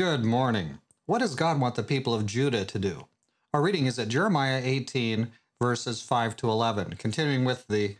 Good morning. What does God want the people of Judah to do? Our reading is at Jeremiah 18, verses 5 to 11, continuing with the,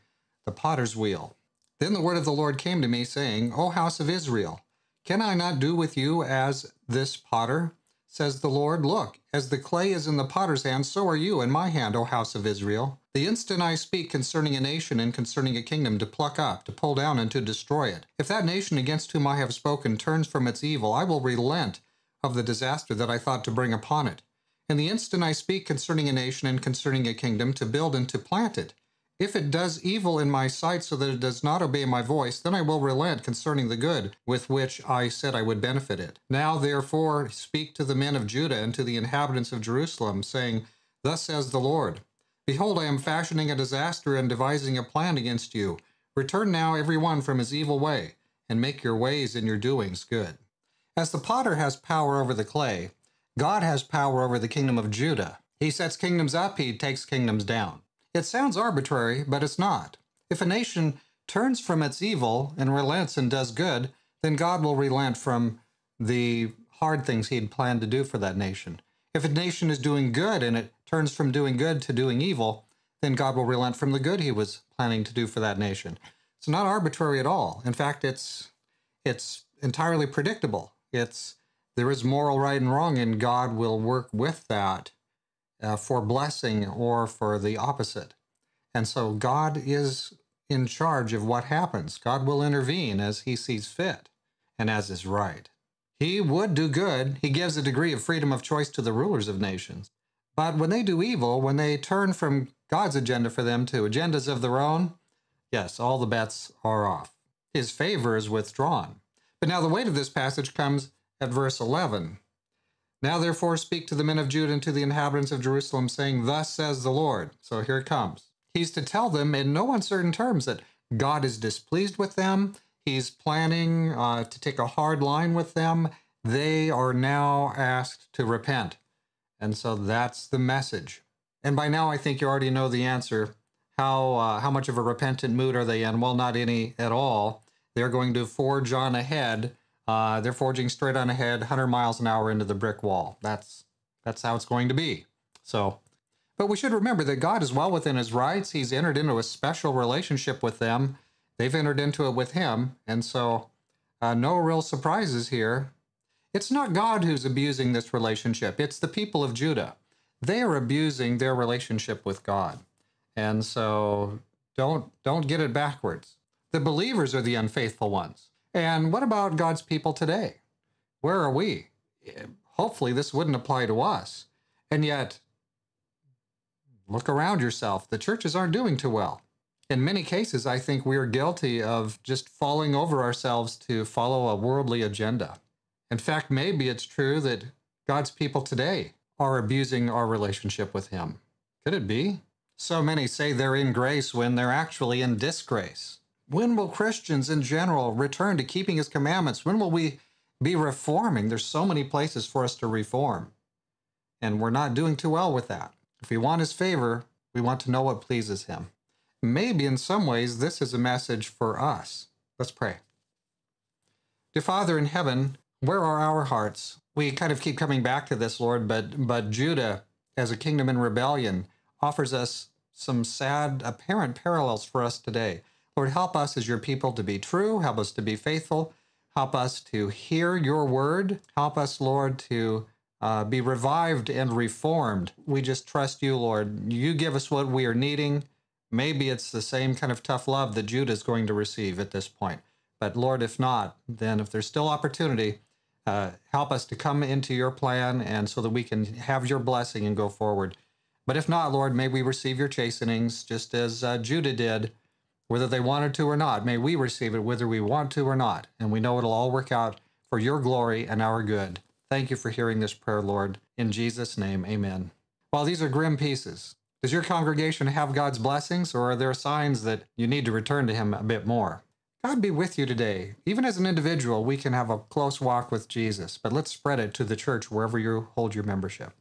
the potter's wheel. Then the word of the Lord came to me, saying, O house of Israel, can I not do with you as this potter? Says the Lord, Look, as the clay is in the potter's hand, so are you in my hand, O house of Israel. The instant I speak concerning a nation and concerning a kingdom to pluck up, to pull down, and to destroy it, if that nation against whom I have spoken turns from its evil, I will relent of the disaster that I thought to bring upon it. And the instant I speak concerning a nation and concerning a kingdom, to build and to plant it, if it does evil in my sight so that it does not obey my voice, then I will relent concerning the good with which I said I would benefit it. Now, therefore, speak to the men of Judah and to the inhabitants of Jerusalem, saying, Thus says the Lord Behold, I am fashioning a disaster and devising a plan against you. Return now, every one, from his evil way, and make your ways and your doings good. As the potter has power over the clay, God has power over the kingdom of Judah. He sets kingdoms up, he takes kingdoms down. It sounds arbitrary, but it's not. If a nation turns from its evil and relents and does good, then God will relent from the hard things he had planned to do for that nation. If a nation is doing good and it turns from doing good to doing evil, then God will relent from the good he was planning to do for that nation. It's not arbitrary at all. In fact, it's it's entirely predictable. It's there is moral right and wrong, and God will work with that uh, for blessing or for the opposite. And so God is in charge of what happens. God will intervene as he sees fit and as is right. He would do good. He gives a degree of freedom of choice to the rulers of nations. But when they do evil, when they turn from God's agenda for them to agendas of their own, yes, all the bets are off. His favor is withdrawn. But now the weight of this passage comes at verse 11. Now, therefore, speak to the men of Judah and to the inhabitants of Jerusalem, saying, Thus says the Lord. So here it comes. He's to tell them in no uncertain terms that God is displeased with them. He's planning uh, to take a hard line with them. They are now asked to repent. And so that's the message. And by now, I think you already know the answer. How, uh, how much of a repentant mood are they in? Well, not any at all. They're going to forge on ahead. Uh, they're forging straight on ahead, 100 miles an hour into the brick wall. That's that's how it's going to be. So, but we should remember that God is well within His rights. He's entered into a special relationship with them. They've entered into it with Him, and so uh, no real surprises here. It's not God who's abusing this relationship. It's the people of Judah. They are abusing their relationship with God, and so don't don't get it backwards. The believers are the unfaithful ones. And what about God's people today? Where are we? Hopefully, this wouldn't apply to us. And yet, look around yourself. The churches aren't doing too well. In many cases, I think we are guilty of just falling over ourselves to follow a worldly agenda. In fact, maybe it's true that God's people today are abusing our relationship with Him. Could it be? So many say they're in grace when they're actually in disgrace. When will Christians in general return to keeping his commandments? When will we be reforming? There's so many places for us to reform, and we're not doing too well with that. If we want his favor, we want to know what pleases him. Maybe in some ways, this is a message for us. Let's pray. Dear Father in heaven, where are our hearts? We kind of keep coming back to this, Lord, but, but Judah, as a kingdom in rebellion, offers us some sad, apparent parallels for us today. Lord, help us as your people to be true. Help us to be faithful. Help us to hear your word. Help us, Lord, to uh, be revived and reformed. We just trust you, Lord. You give us what we are needing. Maybe it's the same kind of tough love that Judah is going to receive at this point. But Lord, if not, then if there's still opportunity, uh, help us to come into your plan and so that we can have your blessing and go forward. But if not, Lord, may we receive your chastenings just as uh, Judah did whether they wanted to or not. May we receive it whether we want to or not. And we know it'll all work out for your glory and our good. Thank you for hearing this prayer, Lord. In Jesus' name, amen. While these are grim pieces, does your congregation have God's blessings, or are there signs that you need to return to Him a bit more? God be with you today. Even as an individual, we can have a close walk with Jesus, but let's spread it to the church wherever you hold your membership.